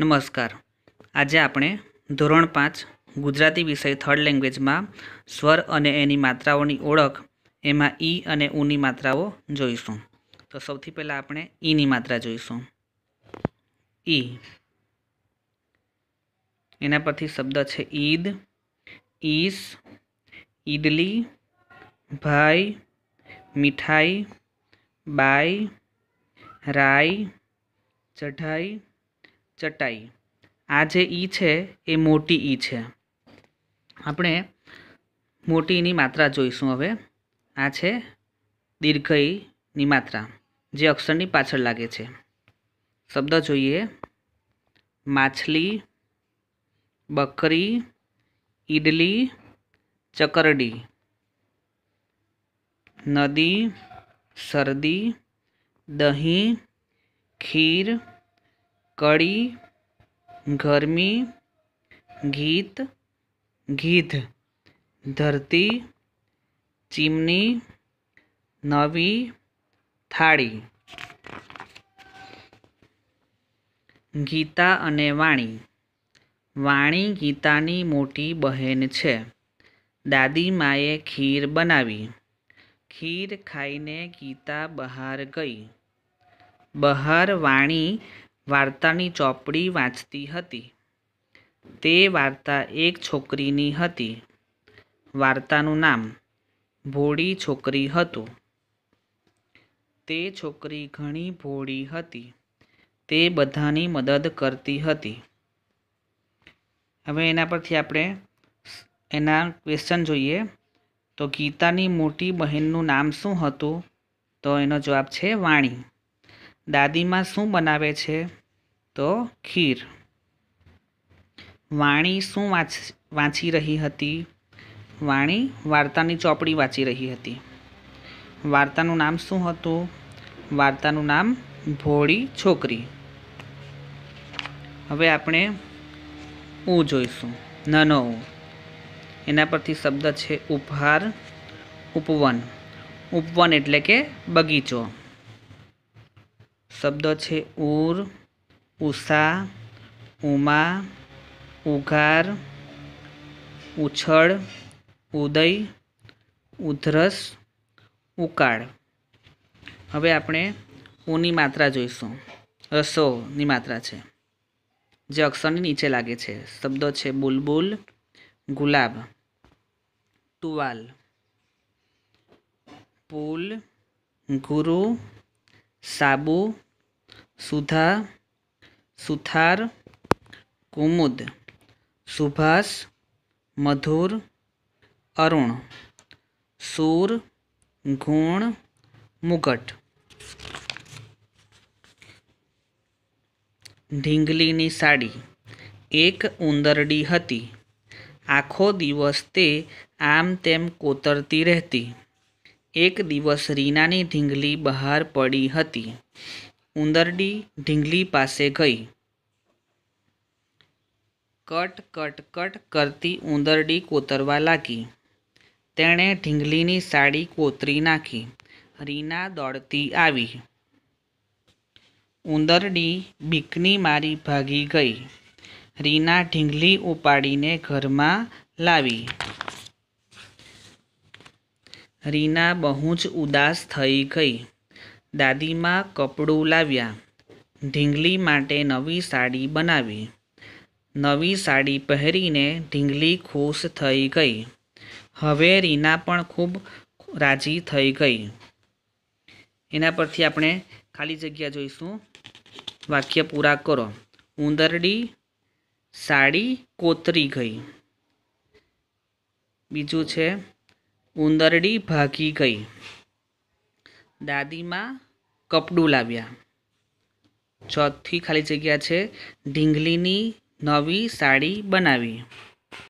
નમસ્કાર આજે આપણે ધોરણ પાંચ ગુજરાતી વિષય થર્ડ લેંગ્વેજમાં સ્વર અને એની માત્રાઓની ઓળખ એમાં ઈ અને ઉની માત્રાઓ જોઈશું તો સૌથી પહેલાં આપણે ઈની માત્રા જોઈશું ઈ એના પરથી શબ્દ છે ઈદ ઈસ ઈડલી ભાઈ મીઠાઈ બાઈ રાઈ ચઢાઈ ચટાઈ આ જે ઈ છે એ મોટી ઈ છે આપણે મોટીની માત્રા જોઈશું હવે આ છે દીર્ઘઈની માત્રા જે અક્ષરની પાછળ લાગે છે શબ્દ જોઈએ માછલી બકરી ઈડલી ચકરડી નદી શરદી દહીં ખીર કડી ગરમી ગીત ગીધ ધરતી ચીમની નવી થાળી ગીતા અને વાણી વાણી ગીતાની મોટી બહેન છે દાદી માએ ખીર બનાવી ખીર ખાઈને ગીતા બહાર ગઈ બહાર વાણી વાર્તાની ચોપડી વાંચતી હતી તે વાર્તા એક છોકરીની હતી વાર્તાનું નામ ભોળી છોકરી હતું તે છોકરી ઘણી ભોળી હતી તે બધાની મદદ કરતી હતી હવે એના પરથી આપણે એના ક્વેશ્ચન જોઈએ તો ગીતાની મોટી બહેનનું નામ શું હતું તો એનો જવાબ છે વાણી દાદીમાં શું બનાવે છે તો ખીર વાણી શું વાંચ વાંચી રહી હતી વાણી વાર્તાની ચોપડી વાંચી રહી હતી વાર્તાનું નામ શું હતું વાર્તાનું નામ ભોળી છોકરી હવે આપણે ઉ જોઈશું નાનો ઉ એના પરથી શબ્દ છે ઉપહાર ઉપવન ઉપવન એટલે કે બગીચો શબ્દ છે ઉર ઉષા ઉમા ઉઘાર ઉછળ ઉદય ઉધરસ ઉકાળ હવે આપણે ઉની માત્રા જોઈશું રસોની માત્રા છે જે અક્ષરની નીચે લાગે છે શબ્દો છે બુલબુલ ગુલાબ ટુવાલ પુલ ગુરુ સાબુ સુધા સુથાર કુમુદ સુભાષ મધુર અરુણ સૂર ગુણ મુગટ ઢીંગલીની સાડી એક ઉંદરડી હતી આખો દિવસ તે આમ તેમ કોતરતી રહેતી એક દિવસ રીનાની ઢીંગલી બહાર પડી હતી ઉંદરડી ઢીંગલી પાસે ગઈ કટ કટ કટ કરતી ઉંદરડી કોતરવા લાગી તેણે ઢીંગલીની સાડી કોતરી નાખી રીના દોડતી આવી ઉંદરડી બીકની મારી ભાગી ગઈ રીના ઢીંગલી ઉપાડીને ઘરમાં લાવી રીના બહુ જ ઉદાસ થઈ ગઈ દાદીમાં કપડું લાવ્યા ઢીંગલી માટે નવી સાડી બનાવી નવી સાડી પહેરીને ઢીંગલી ખુશ થઈ ગઈ હવે રીના પણ ખૂબ રાજી થઈ ગઈ એના પરથી આપણે ખાલી જગ્યા જોઈશું વાક્ય પૂરા કરો ઉંદરડી સાડી કોતરી ગઈ બીજું છે ઉંદરડી ભાગી ગઈ દાદીમાં કપડું લાવ્યા છથી ખાલી જગ્યા છે ઢીંગલીની નવી સાડી બનાવી